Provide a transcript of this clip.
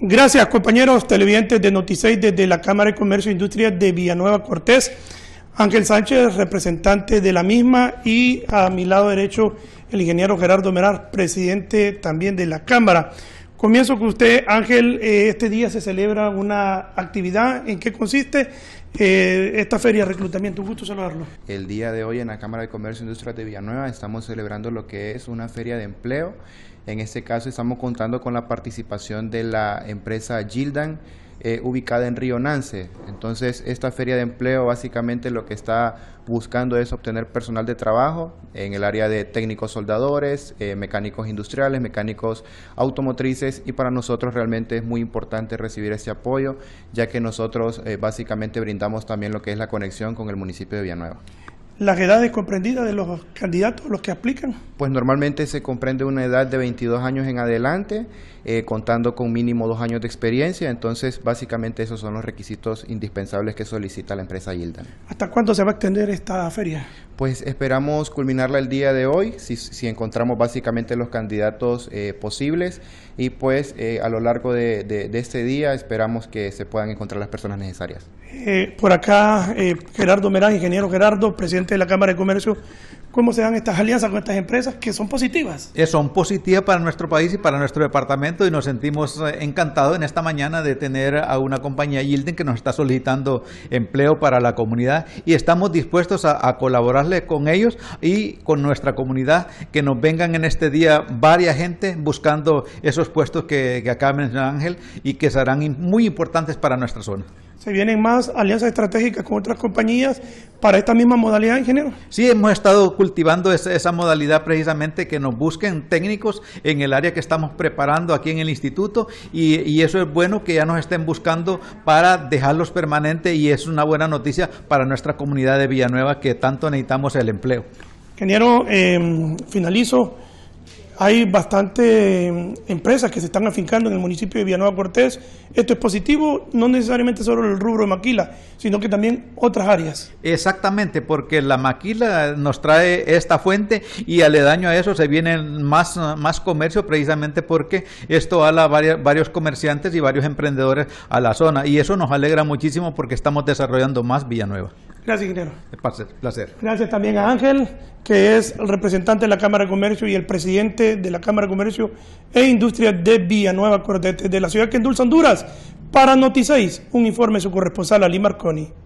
Gracias, compañeros televidentes de Noticéis desde la Cámara de Comercio e Industria de Villanueva Cortés. Ángel Sánchez, representante de la misma, y a mi lado derecho el ingeniero Gerardo Merar, presidente también de la Cámara. Comienzo con usted, Ángel. Eh, este día se celebra una actividad. ¿En qué consiste eh, esta feria de reclutamiento? Un gusto saludarlo. El día de hoy en la Cámara de Comercio e Industria de Villanueva estamos celebrando lo que es una feria de empleo en este caso estamos contando con la participación de la empresa Gildan, eh, ubicada en Río Nance. Entonces, esta feria de empleo básicamente lo que está buscando es obtener personal de trabajo en el área de técnicos soldadores, eh, mecánicos industriales, mecánicos automotrices y para nosotros realmente es muy importante recibir ese apoyo, ya que nosotros eh, básicamente brindamos también lo que es la conexión con el municipio de Villanueva las edades comprendidas de los candidatos, los que aplican? Pues normalmente se comprende una edad de 22 años en adelante, eh, contando con mínimo dos años de experiencia, entonces básicamente esos son los requisitos indispensables que solicita la empresa Gildan. ¿Hasta cuándo se va a extender esta feria? Pues esperamos culminarla el día de hoy, si, encontramos básicamente los candidatos eh, posibles y pues eh, a lo largo de, este día esperamos que se puedan encontrar las personas necesarias. Eh, por acá, Gerardo Merán, ingeniero Gerardo, presidente de la Cámara de Comercio cómo se dan estas alianzas con estas empresas que son positivas. Eh, son positivas para nuestro país y para nuestro departamento y nos sentimos eh, encantados en esta mañana de tener a una compañía Yilden que nos está solicitando empleo para la comunidad y estamos dispuestos a, colaborarle con ellos y con nuestra comunidad que nos vengan en este día varias gente buscando esos puestos que, que acaba de mencionar Ángel y que serán muy importantes para nuestra zona se vienen más alianzas estratégicas con otras compañías para esta misma modalidad, ingeniero. Sí, hemos estado cultivando esa, modalidad precisamente que nos busquen técnicos en el área que estamos preparando aquí en el instituto y, eso es bueno que ya nos estén buscando para dejarlos permanentes y es una buena noticia para nuestra comunidad de Villanueva que tanto necesitamos el empleo. Ingeniero, eh, finalizo hay bastantes em, empresas que se están afincando en el municipio de Villanueva Cortés. Esto es positivo, no necesariamente solo el rubro de maquila, sino que también otras áreas. Exactamente, porque la maquila nos trae esta fuente y aledaño a eso se viene más, más comercio precisamente porque esto ala varios comerciantes y varios emprendedores a la zona. Y eso nos alegra muchísimo porque estamos desarrollando más Villanueva. Gracias, ingeniero. Placer, placer. Gracias también a Ángel, que es el representante de la Cámara de Comercio y el presidente de la Cámara de Comercio e Industria de Villanueva Cordete de la ciudad que endulza Honduras. Para Noticias, un informe de su corresponsal Ali Marconi.